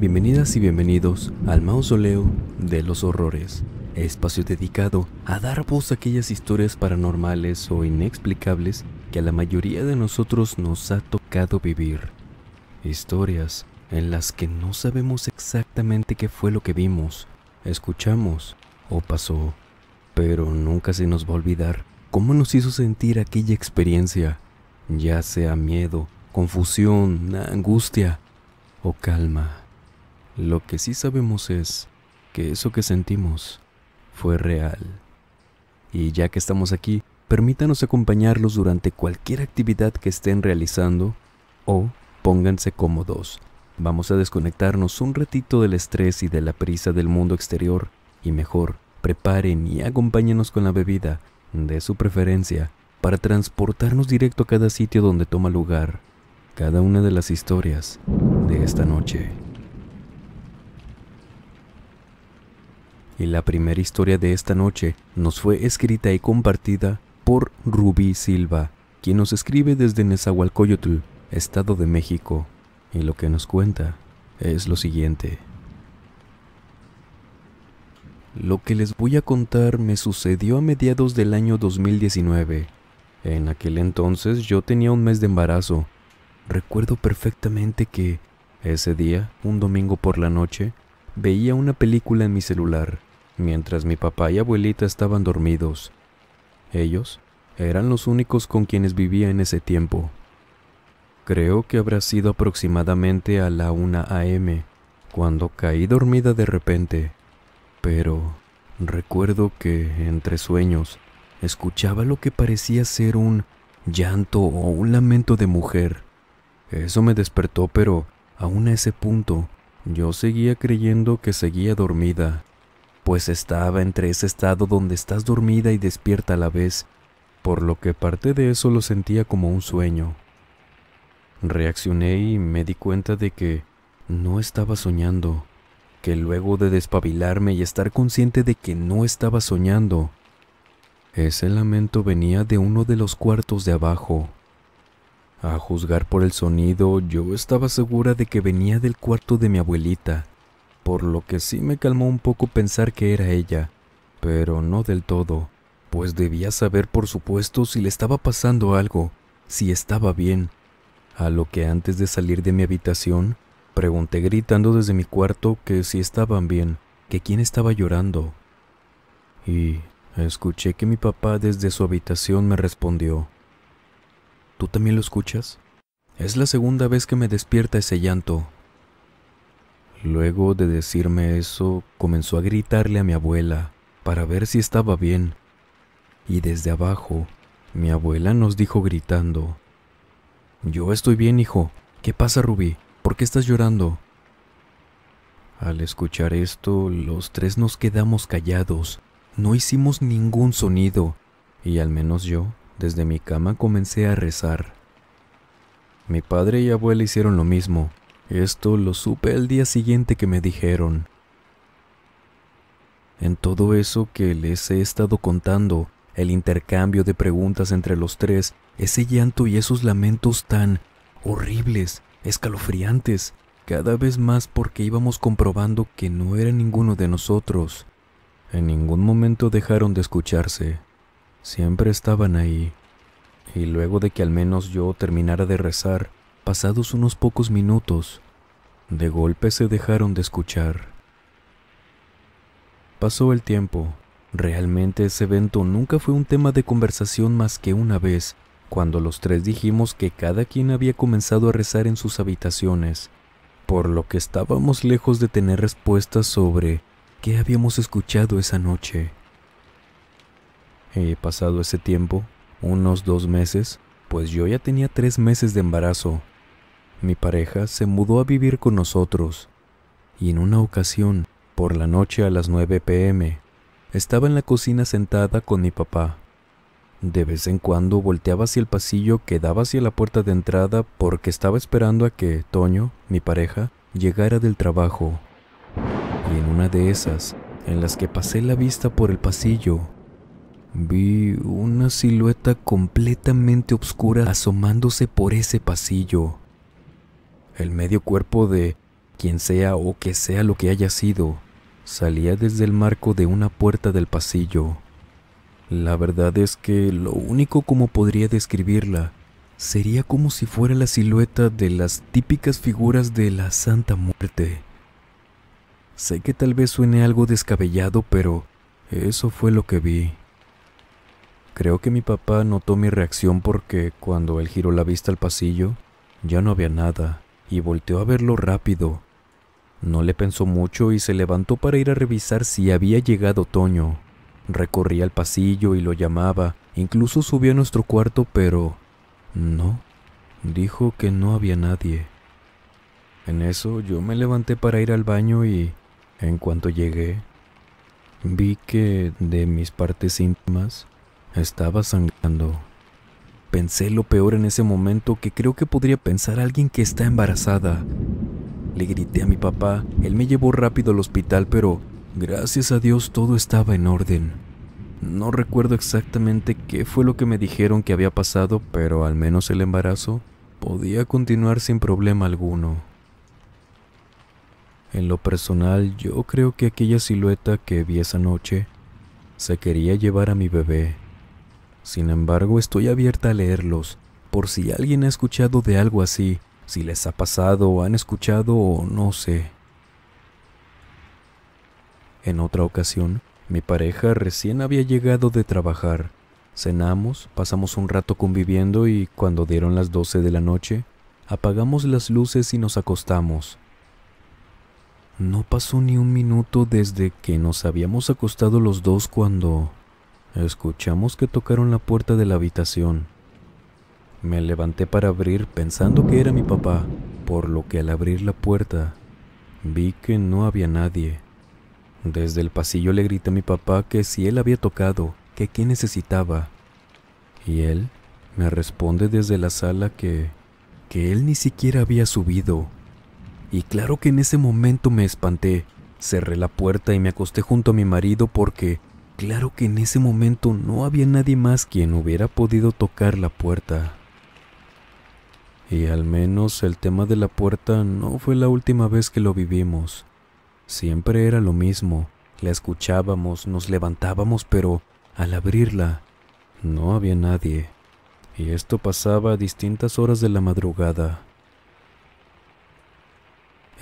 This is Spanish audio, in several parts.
Bienvenidas y bienvenidos al mausoleo de los horrores, espacio dedicado a dar voz a aquellas historias paranormales o inexplicables que a la mayoría de nosotros nos ha tocado vivir. Historias en las que no sabemos exactamente qué fue lo que vimos, escuchamos o pasó, pero nunca se nos va a olvidar cómo nos hizo sentir aquella experiencia, ya sea miedo, confusión, angustia o calma. Lo que sí sabemos es que eso que sentimos fue real. Y ya que estamos aquí, permítanos acompañarlos durante cualquier actividad que estén realizando o pónganse cómodos. Vamos a desconectarnos un ratito del estrés y de la prisa del mundo exterior y mejor, preparen y acompáñenos con la bebida, de su preferencia, para transportarnos directo a cada sitio donde toma lugar cada una de las historias de esta noche. y la primera historia de esta noche nos fue escrita y compartida por Rubí Silva, quien nos escribe desde Nezahualcóyotl, Estado de México, y lo que nos cuenta es lo siguiente. Lo que les voy a contar me sucedió a mediados del año 2019. En aquel entonces yo tenía un mes de embarazo. Recuerdo perfectamente que, ese día, un domingo por la noche, veía una película en mi celular mientras mi papá y abuelita estaban dormidos. Ellos eran los únicos con quienes vivía en ese tiempo. Creo que habrá sido aproximadamente a la 1 a.m., cuando caí dormida de repente, pero recuerdo que, entre sueños, escuchaba lo que parecía ser un llanto o un lamento de mujer. Eso me despertó, pero aún a ese punto yo seguía creyendo que seguía dormida pues estaba entre ese estado donde estás dormida y despierta a la vez, por lo que parte de eso lo sentía como un sueño. Reaccioné y me di cuenta de que no estaba soñando, que luego de despabilarme y estar consciente de que no estaba soñando, ese lamento venía de uno de los cuartos de abajo. A juzgar por el sonido, yo estaba segura de que venía del cuarto de mi abuelita, por lo que sí me calmó un poco pensar que era ella, pero no del todo, pues debía saber por supuesto si le estaba pasando algo, si estaba bien, a lo que antes de salir de mi habitación, pregunté gritando desde mi cuarto que si estaban bien, que quién estaba llorando. Y escuché que mi papá desde su habitación me respondió, ¿Tú también lo escuchas? Es la segunda vez que me despierta ese llanto, Luego de decirme eso, comenzó a gritarle a mi abuela para ver si estaba bien. Y desde abajo, mi abuela nos dijo gritando, Yo estoy bien, hijo. ¿Qué pasa, Rubí? ¿Por qué estás llorando? Al escuchar esto, los tres nos quedamos callados. No hicimos ningún sonido, y al menos yo, desde mi cama, comencé a rezar. Mi padre y abuela hicieron lo mismo, esto lo supe al día siguiente que me dijeron. En todo eso que les he estado contando, el intercambio de preguntas entre los tres, ese llanto y esos lamentos tan horribles, escalofriantes, cada vez más porque íbamos comprobando que no era ninguno de nosotros. En ningún momento dejaron de escucharse. Siempre estaban ahí. Y luego de que al menos yo terminara de rezar, Pasados unos pocos minutos, de golpe se dejaron de escuchar. Pasó el tiempo. Realmente ese evento nunca fue un tema de conversación más que una vez, cuando los tres dijimos que cada quien había comenzado a rezar en sus habitaciones, por lo que estábamos lejos de tener respuestas sobre qué habíamos escuchado esa noche. He pasado ese tiempo, unos dos meses, pues yo ya tenía tres meses de embarazo, mi pareja se mudó a vivir con nosotros y en una ocasión, por la noche a las 9 pm, estaba en la cocina sentada con mi papá. De vez en cuando volteaba hacia el pasillo que daba hacia la puerta de entrada porque estaba esperando a que Toño, mi pareja, llegara del trabajo. Y en una de esas, en las que pasé la vista por el pasillo, vi una silueta completamente oscura asomándose por ese pasillo. El medio cuerpo de quien sea o que sea lo que haya sido, salía desde el marco de una puerta del pasillo. La verdad es que lo único como podría describirla sería como si fuera la silueta de las típicas figuras de la Santa Muerte. Sé que tal vez suene algo descabellado, pero eso fue lo que vi. Creo que mi papá notó mi reacción porque cuando él giró la vista al pasillo, ya no había nada y volteó a verlo rápido. No le pensó mucho y se levantó para ir a revisar si había llegado Toño. Recorría el pasillo y lo llamaba, incluso subió a nuestro cuarto, pero... No, dijo que no había nadie. En eso yo me levanté para ir al baño y, en cuanto llegué, vi que de mis partes íntimas estaba sangrando. Pensé lo peor en ese momento que creo que podría pensar alguien que está embarazada. Le grité a mi papá, él me llevó rápido al hospital, pero gracias a Dios todo estaba en orden. No recuerdo exactamente qué fue lo que me dijeron que había pasado, pero al menos el embarazo podía continuar sin problema alguno. En lo personal, yo creo que aquella silueta que vi esa noche se quería llevar a mi bebé. Sin embargo, estoy abierta a leerlos, por si alguien ha escuchado de algo así, si les ha pasado o han escuchado o no sé. En otra ocasión, mi pareja recién había llegado de trabajar. Cenamos, pasamos un rato conviviendo y cuando dieron las 12 de la noche, apagamos las luces y nos acostamos. No pasó ni un minuto desde que nos habíamos acostado los dos cuando... Escuchamos que tocaron la puerta de la habitación. Me levanté para abrir pensando que era mi papá, por lo que al abrir la puerta vi que no había nadie. Desde el pasillo le grité a mi papá que si él había tocado, que qué necesitaba. Y él me responde desde la sala que que él ni siquiera había subido. Y claro que en ese momento me espanté, cerré la puerta y me acosté junto a mi marido porque Claro que en ese momento no había nadie más quien hubiera podido tocar la puerta. Y al menos el tema de la puerta no fue la última vez que lo vivimos. Siempre era lo mismo. La escuchábamos, nos levantábamos, pero al abrirla no había nadie. Y esto pasaba a distintas horas de la madrugada.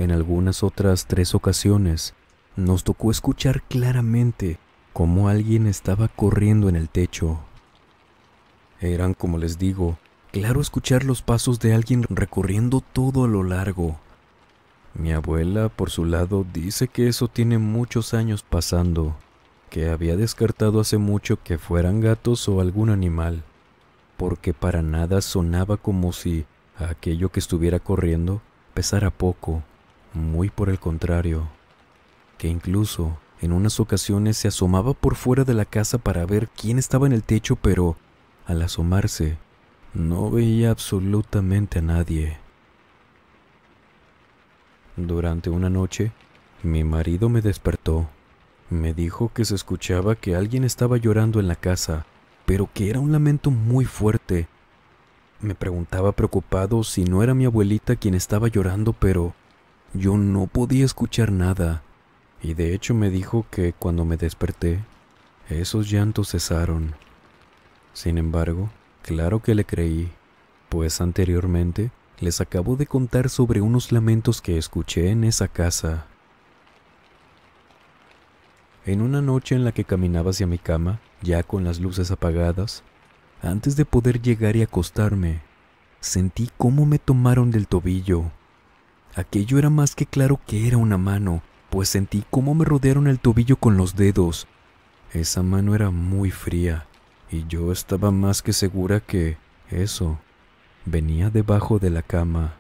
En algunas otras tres ocasiones nos tocó escuchar claramente como alguien estaba corriendo en el techo. Eran, como les digo, claro escuchar los pasos de alguien recorriendo todo a lo largo. Mi abuela, por su lado, dice que eso tiene muchos años pasando, que había descartado hace mucho que fueran gatos o algún animal, porque para nada sonaba como si aquello que estuviera corriendo pesara poco, muy por el contrario, que incluso en unas ocasiones se asomaba por fuera de la casa para ver quién estaba en el techo, pero al asomarse no veía absolutamente a nadie. Durante una noche, mi marido me despertó. Me dijo que se escuchaba que alguien estaba llorando en la casa, pero que era un lamento muy fuerte. Me preguntaba preocupado si no era mi abuelita quien estaba llorando, pero yo no podía escuchar nada y de hecho me dijo que cuando me desperté, esos llantos cesaron. Sin embargo, claro que le creí, pues anteriormente les acabo de contar sobre unos lamentos que escuché en esa casa. En una noche en la que caminaba hacia mi cama, ya con las luces apagadas, antes de poder llegar y acostarme, sentí cómo me tomaron del tobillo. Aquello era más que claro que era una mano, pues sentí cómo me rodearon el tobillo con los dedos. Esa mano era muy fría, y yo estaba más que segura que eso venía debajo de la cama.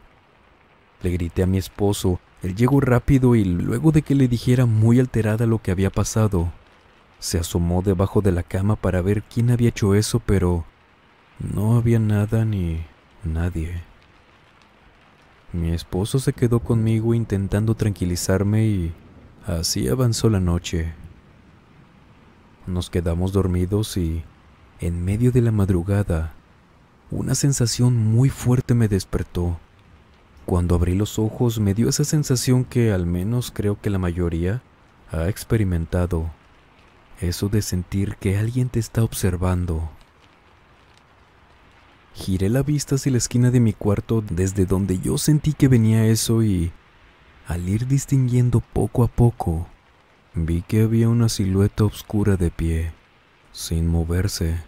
Le grité a mi esposo, él llegó rápido y luego de que le dijera muy alterada lo que había pasado, se asomó debajo de la cama para ver quién había hecho eso, pero no había nada ni nadie. Mi esposo se quedó conmigo intentando tranquilizarme y así avanzó la noche. Nos quedamos dormidos y, en medio de la madrugada, una sensación muy fuerte me despertó. Cuando abrí los ojos me dio esa sensación que al menos creo que la mayoría ha experimentado. Eso de sentir que alguien te está observando. Giré la vista hacia la esquina de mi cuarto desde donde yo sentí que venía eso y, al ir distinguiendo poco a poco, vi que había una silueta oscura de pie, sin moverse.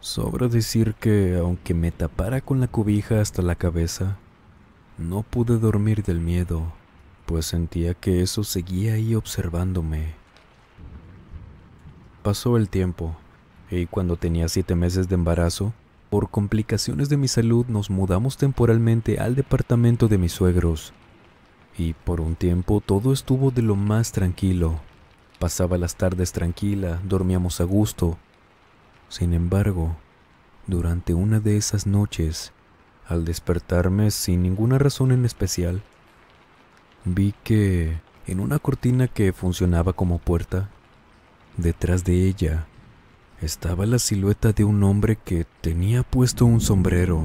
Sobra decir que, aunque me tapara con la cobija hasta la cabeza, no pude dormir del miedo, pues sentía que eso seguía ahí observándome. Pasó el tiempo, y cuando tenía siete meses de embarazo, por complicaciones de mi salud nos mudamos temporalmente al departamento de mis suegros. Y por un tiempo todo estuvo de lo más tranquilo. Pasaba las tardes tranquila, dormíamos a gusto. Sin embargo, durante una de esas noches, al despertarme sin ninguna razón en especial, vi que en una cortina que funcionaba como puerta, detrás de ella estaba la silueta de un hombre que tenía puesto un sombrero.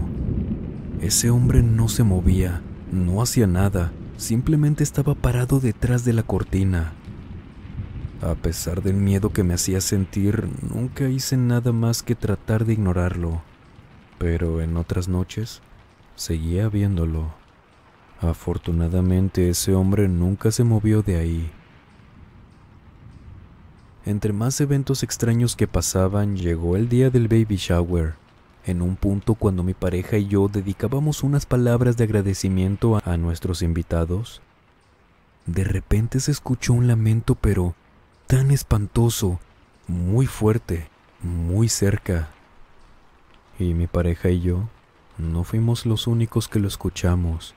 Ese hombre no se movía, no hacía nada, simplemente estaba parado detrás de la cortina. A pesar del miedo que me hacía sentir, nunca hice nada más que tratar de ignorarlo. Pero en otras noches, seguía viéndolo. Afortunadamente ese hombre nunca se movió de ahí. Entre más eventos extraños que pasaban, llegó el día del baby shower. En un punto cuando mi pareja y yo dedicábamos unas palabras de agradecimiento a, nuestros invitados, de repente se escuchó un lamento pero tan espantoso, muy fuerte, muy cerca. Y mi pareja y yo no fuimos los únicos que lo escuchamos,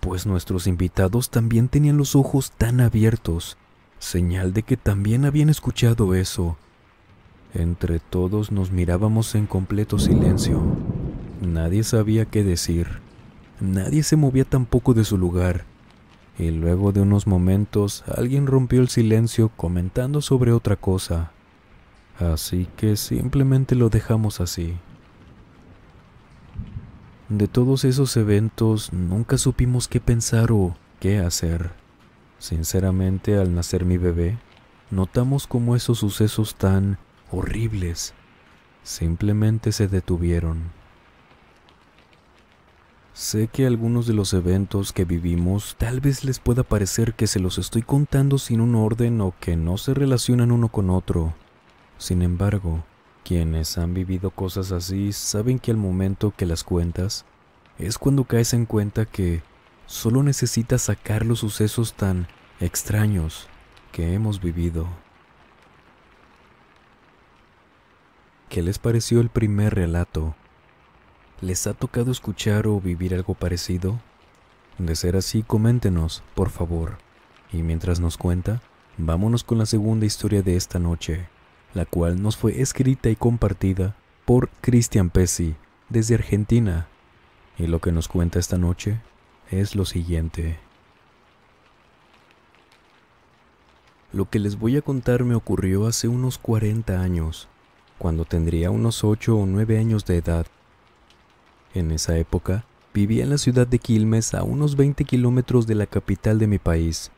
pues nuestros invitados también tenían los ojos tan abiertos señal de que también habían escuchado eso. Entre todos nos mirábamos en completo silencio. Nadie sabía qué decir. Nadie se movía tampoco de su lugar. Y luego de unos momentos alguien rompió el silencio comentando sobre otra cosa. Así que simplemente lo dejamos así. De todos esos eventos nunca supimos qué pensar o qué hacer. Sinceramente, al nacer mi bebé, notamos cómo esos sucesos tan horribles simplemente se detuvieron. Sé que algunos de los eventos que vivimos tal vez les pueda parecer que se los estoy contando sin un orden o que no se relacionan uno con otro. Sin embargo, quienes han vivido cosas así saben que al momento que las cuentas es cuando caes en cuenta que Solo necesita sacar los sucesos tan extraños que hemos vivido. ¿Qué les pareció el primer relato? ¿Les ha tocado escuchar o vivir algo parecido? De ser así, coméntenos, por favor. Y mientras nos cuenta, vámonos con la segunda historia de esta noche, la cual nos fue escrita y compartida por Cristian Pesci, desde Argentina. Y lo que nos cuenta esta noche es lo siguiente. Lo que les voy a contar me ocurrió hace unos 40 años, cuando tendría unos 8 o 9 años de edad. En esa época, vivía en la ciudad de Quilmes a unos 20 kilómetros de la capital de mi país.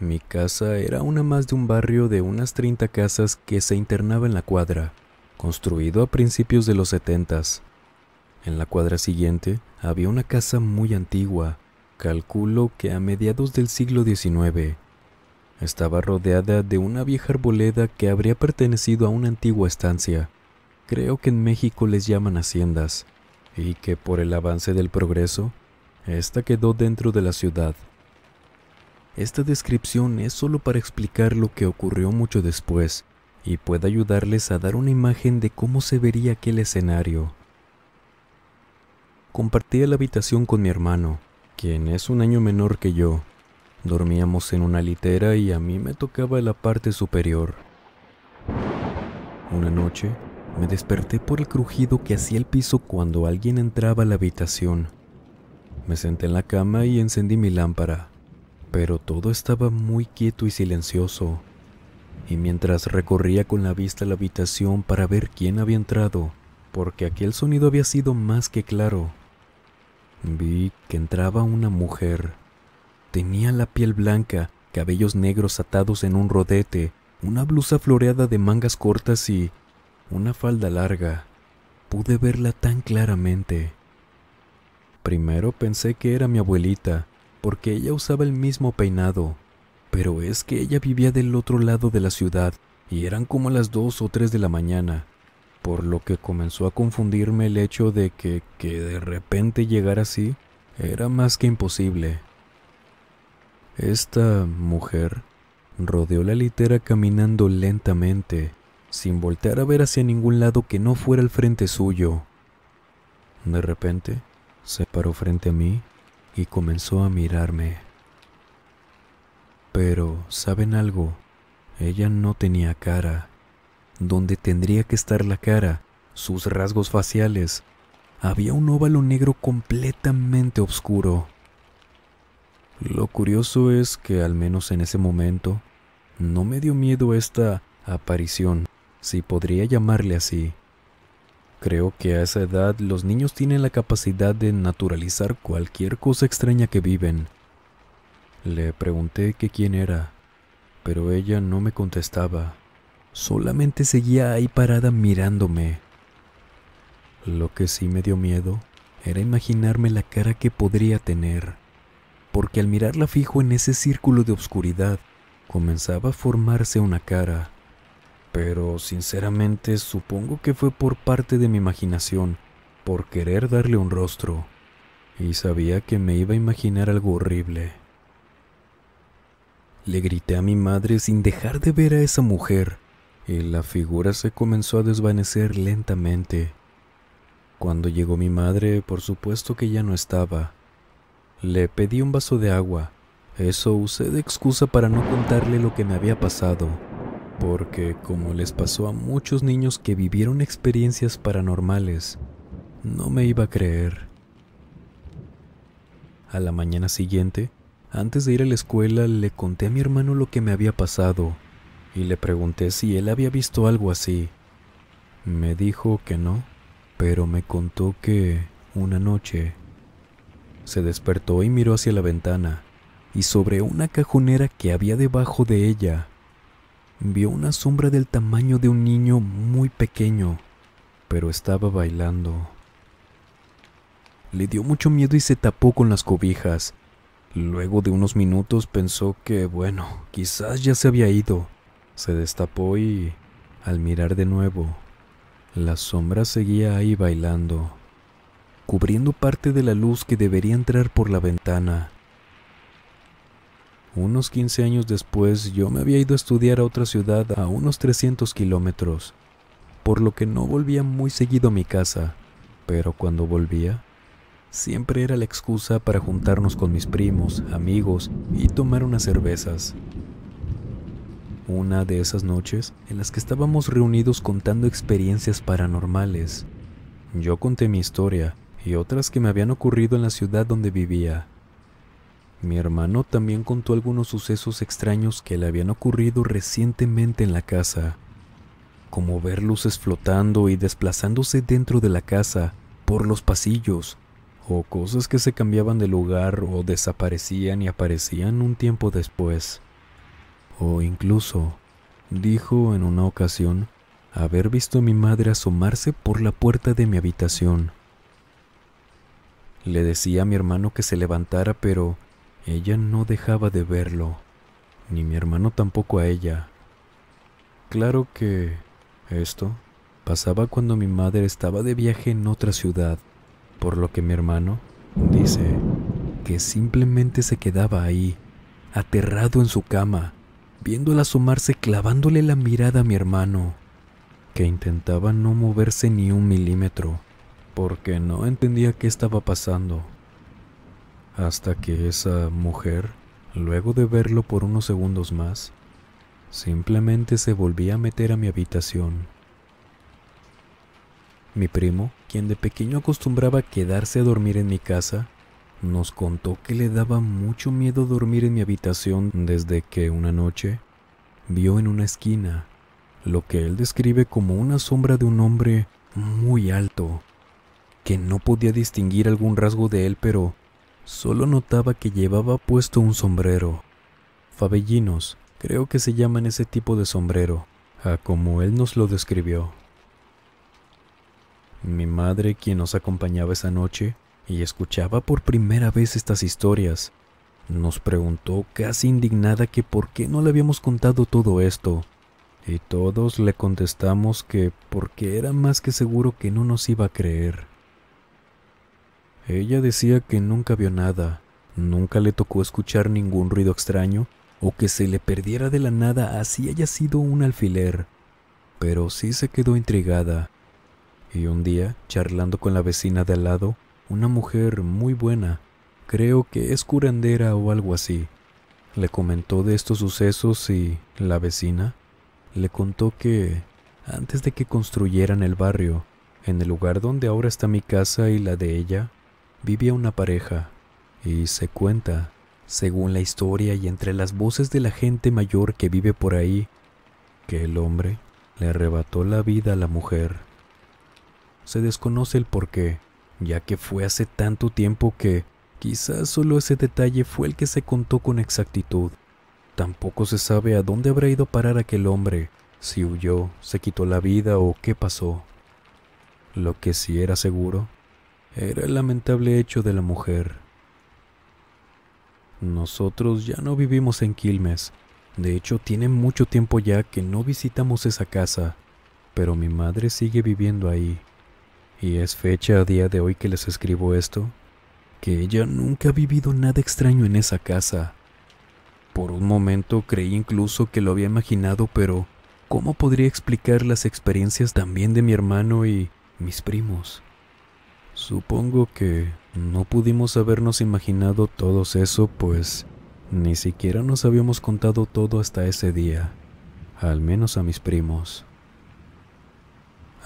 Mi casa era una más de un barrio de unas 30 casas que se internaba en la cuadra, construido a principios de los 70 en la cuadra siguiente había una casa muy antigua, calculo que a mediados del siglo XIX. Estaba rodeada de una vieja arboleda que habría pertenecido a una antigua estancia, creo que en México les llaman haciendas, y que por el avance del progreso, esta quedó dentro de la ciudad. Esta descripción es solo para explicar lo que ocurrió mucho después y puede ayudarles a dar una imagen de cómo se vería aquel escenario. Compartía la habitación con mi hermano, quien es un año menor que yo. Dormíamos en una litera y a mí me tocaba la parte superior. Una noche, me desperté por el crujido que hacía el piso cuando alguien entraba a la habitación. Me senté en la cama y encendí mi lámpara, pero todo estaba muy quieto y silencioso. Y mientras recorría con la vista la habitación para ver quién había entrado, porque aquel sonido había sido más que claro, Vi que entraba una mujer. Tenía la piel blanca, cabellos negros atados en un rodete, una blusa floreada de mangas cortas y una falda larga. Pude verla tan claramente. Primero pensé que era mi abuelita, porque ella usaba el mismo peinado, pero es que ella vivía del otro lado de la ciudad y eran como las dos o tres de la mañana por lo que comenzó a confundirme el hecho de que, que de repente llegar así era más que imposible. Esta mujer rodeó la litera caminando lentamente, sin voltear a ver hacia ningún lado que no fuera el frente suyo. De repente, se paró frente a mí y comenzó a mirarme. Pero, ¿saben algo? Ella no tenía cara donde tendría que estar la cara, sus rasgos faciales, había un óvalo negro completamente oscuro. Lo curioso es que, al menos en ese momento, no me dio miedo esta aparición, si podría llamarle así. Creo que a esa edad los niños tienen la capacidad de naturalizar cualquier cosa extraña que viven. Le pregunté que quién era, pero ella no me contestaba solamente seguía ahí parada mirándome. Lo que sí me dio miedo era imaginarme la cara que podría tener, porque al mirarla fijo en ese círculo de oscuridad, comenzaba a formarse una cara. Pero sinceramente supongo que fue por parte de mi imaginación, por querer darle un rostro, y sabía que me iba a imaginar algo horrible. Le grité a mi madre sin dejar de ver a esa mujer, y la figura se comenzó a desvanecer lentamente. Cuando llegó mi madre, por supuesto que ya no estaba. Le pedí un vaso de agua. Eso usé de excusa para no contarle lo que me había pasado, porque como les pasó a muchos niños que vivieron experiencias paranormales, no me iba a creer. A la mañana siguiente, antes de ir a la escuela, le conté a mi hermano lo que me había pasado y le pregunté si él había visto algo así. Me dijo que no, pero me contó que una noche se despertó y miró hacia la ventana, y sobre una cajonera que había debajo de ella, vio una sombra del tamaño de un niño muy pequeño, pero estaba bailando. Le dio mucho miedo y se tapó con las cobijas. Luego de unos minutos pensó que, bueno, quizás ya se había ido, se destapó y, al mirar de nuevo, la sombra seguía ahí bailando, cubriendo parte de la luz que debería entrar por la ventana. Unos 15 años después yo me había ido a estudiar a otra ciudad a unos 300 kilómetros, por lo que no volvía muy seguido a mi casa, pero cuando volvía, siempre era la excusa para juntarnos con mis primos, amigos y tomar unas cervezas una de esas noches en las que estábamos reunidos contando experiencias paranormales. Yo conté mi historia y otras que me habían ocurrido en la ciudad donde vivía. Mi hermano también contó algunos sucesos extraños que le habían ocurrido recientemente en la casa, como ver luces flotando y desplazándose dentro de la casa, por los pasillos, o cosas que se cambiaban de lugar o desaparecían y aparecían un tiempo después o incluso dijo en una ocasión haber visto a mi madre asomarse por la puerta de mi habitación. Le decía a mi hermano que se levantara, pero ella no dejaba de verlo, ni mi hermano tampoco a ella. Claro que esto pasaba cuando mi madre estaba de viaje en otra ciudad, por lo que mi hermano dice que simplemente se quedaba ahí, aterrado en su cama, viéndola asomarse clavándole la mirada a mi hermano, que intentaba no moverse ni un milímetro, porque no entendía qué estaba pasando. Hasta que esa mujer, luego de verlo por unos segundos más, simplemente se volvía a meter a mi habitación. Mi primo, quien de pequeño acostumbraba quedarse a dormir en mi casa, nos contó que le daba mucho miedo dormir en mi habitación desde que una noche vio en una esquina lo que él describe como una sombra de un hombre muy alto, que no podía distinguir algún rasgo de él, pero solo notaba que llevaba puesto un sombrero. Fabellinos, creo que se llaman ese tipo de sombrero, a como él nos lo describió. Mi madre, quien nos acompañaba esa noche, y escuchaba por primera vez estas historias, nos preguntó casi indignada que por qué no le habíamos contado todo esto, y todos le contestamos que porque era más que seguro que no nos iba a creer. Ella decía que nunca vio nada, nunca le tocó escuchar ningún ruido extraño o que se le perdiera de la nada así haya sido un alfiler, pero sí se quedó intrigada. Y un día, charlando con la vecina de al lado, una mujer muy buena, creo que es curandera o algo así. Le comentó de estos sucesos y la vecina le contó que antes de que construyeran el barrio, en el lugar donde ahora está mi casa y la de ella, vivía una pareja, y se cuenta, según la historia y entre las voces de la gente mayor que vive por ahí, que el hombre le arrebató la vida a la mujer. Se desconoce el porqué, ya que fue hace tanto tiempo que quizás solo ese detalle fue el que se contó con exactitud. Tampoco se sabe a dónde habrá ido a parar aquel hombre, si huyó, se quitó la vida o qué pasó. Lo que sí era seguro era el lamentable hecho de la mujer. Nosotros ya no vivimos en Quilmes, de hecho tiene mucho tiempo ya que no visitamos esa casa, pero mi madre sigue viviendo ahí y es fecha a día de hoy que les escribo esto, que ella nunca ha vivido nada extraño en esa casa. Por un momento creí incluso que lo había imaginado, pero ¿cómo podría explicar las experiencias también de mi hermano y mis primos? Supongo que no pudimos habernos imaginado todo eso, pues ni siquiera nos habíamos contado todo hasta ese día, al menos a mis primos.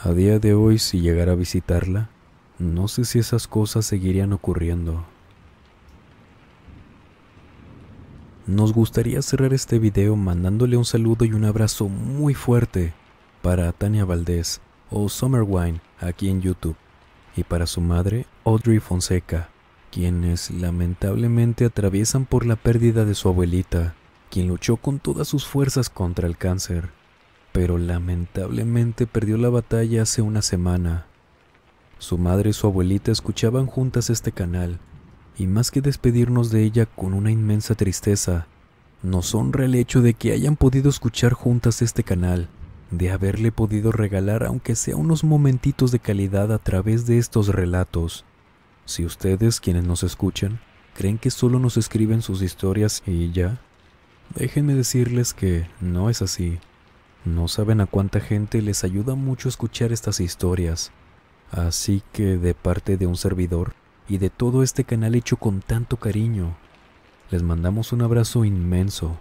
A día de hoy, si llegara a visitarla, no sé si esas cosas seguirían ocurriendo. Nos gustaría cerrar este video mandándole un saludo y un abrazo muy fuerte para Tania Valdés o Summerwine aquí en YouTube y para su madre Audrey Fonseca, quienes lamentablemente atraviesan por la pérdida de su abuelita, quien luchó con todas sus fuerzas contra el cáncer pero lamentablemente perdió la batalla hace una semana. Su madre y su abuelita escuchaban juntas este canal, y más que despedirnos de ella con una inmensa tristeza, nos honra el hecho de que hayan podido escuchar juntas este canal, de haberle podido regalar aunque sea unos momentitos de calidad a través de estos relatos. Si ustedes, quienes nos escuchan, creen que solo nos escriben sus historias y ya, déjenme decirles que no es así. No saben a cuánta gente les ayuda mucho escuchar estas historias, así que de parte de un servidor y de todo este canal hecho con tanto cariño, les mandamos un abrazo inmenso.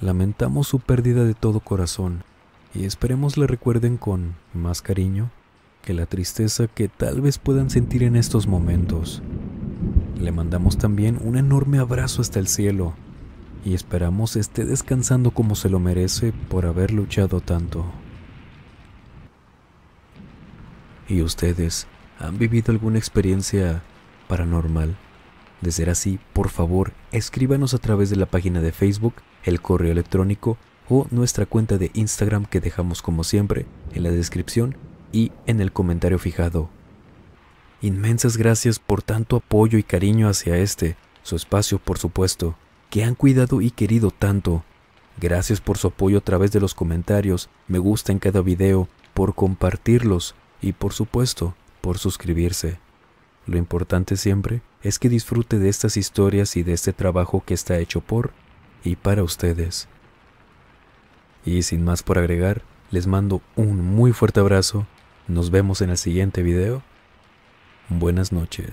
Lamentamos su pérdida de todo corazón y esperemos le recuerden con más cariño que la tristeza que tal vez puedan sentir en estos momentos. Le mandamos también un enorme abrazo hasta el cielo y esperamos esté descansando como se lo merece por haber luchado tanto. ¿Y ustedes han vivido alguna experiencia paranormal? De ser así, por favor, escríbanos a través de la página de Facebook, el correo electrónico o nuestra cuenta de Instagram que dejamos como siempre en la descripción y en el comentario fijado. Inmensas gracias por tanto apoyo y cariño hacia este, su espacio por supuesto que han cuidado y querido tanto. Gracias por su apoyo a través de los comentarios, me gusta en cada video, por compartirlos y por supuesto por suscribirse. Lo importante siempre es que disfrute de estas historias y de este trabajo que está hecho por y para ustedes. Y sin más por agregar, les mando un muy fuerte abrazo, nos vemos en el siguiente video. Buenas noches.